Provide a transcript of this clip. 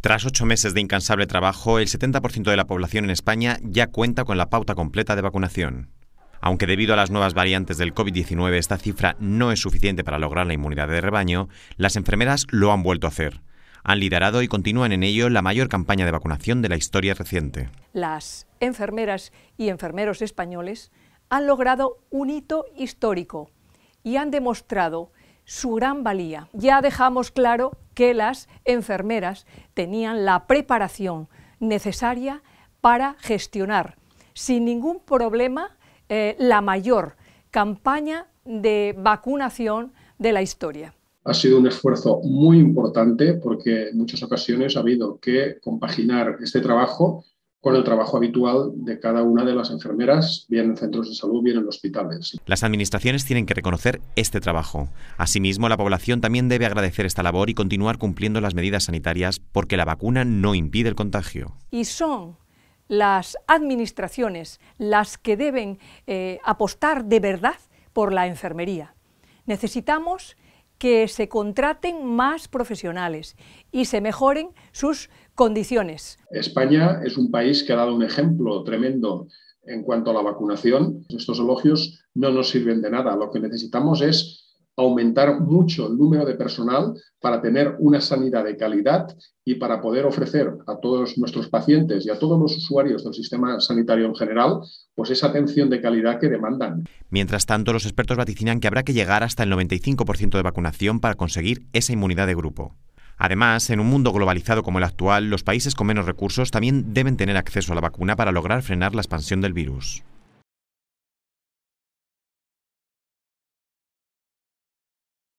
Tras ocho meses de incansable trabajo, el 70% de la población en España ya cuenta con la pauta completa de vacunación. Aunque debido a las nuevas variantes del COVID-19 esta cifra no es suficiente para lograr la inmunidad de rebaño, las enfermeras lo han vuelto a hacer. Han liderado y continúan en ello la mayor campaña de vacunación de la historia reciente. Las enfermeras y enfermeros españoles han logrado un hito histórico y han demostrado su gran valía. Ya dejamos claro que las enfermeras tenían la preparación necesaria para gestionar sin ningún problema eh, la mayor campaña de vacunación de la historia. Ha sido un esfuerzo muy importante porque en muchas ocasiones ha habido que compaginar este trabajo con el trabajo habitual de cada una de las enfermeras, bien en centros de salud, bien en hospitales. Las administraciones tienen que reconocer este trabajo. Asimismo, la población también debe agradecer esta labor y continuar cumpliendo las medidas sanitarias porque la vacuna no impide el contagio. Y son las administraciones las que deben eh, apostar de verdad por la enfermería. Necesitamos que se contraten más profesionales y se mejoren sus condiciones. España es un país que ha dado un ejemplo tremendo en cuanto a la vacunación. Estos elogios no nos sirven de nada. Lo que necesitamos es aumentar mucho el número de personal para tener una sanidad de calidad y para poder ofrecer a todos nuestros pacientes y a todos los usuarios del sistema sanitario en general, pues esa atención de calidad que demandan. Mientras tanto, los expertos vaticinan que habrá que llegar hasta el 95% de vacunación para conseguir esa inmunidad de grupo. Además, en un mundo globalizado como el actual, los países con menos recursos también deben tener acceso a la vacuna para lograr frenar la expansión del virus.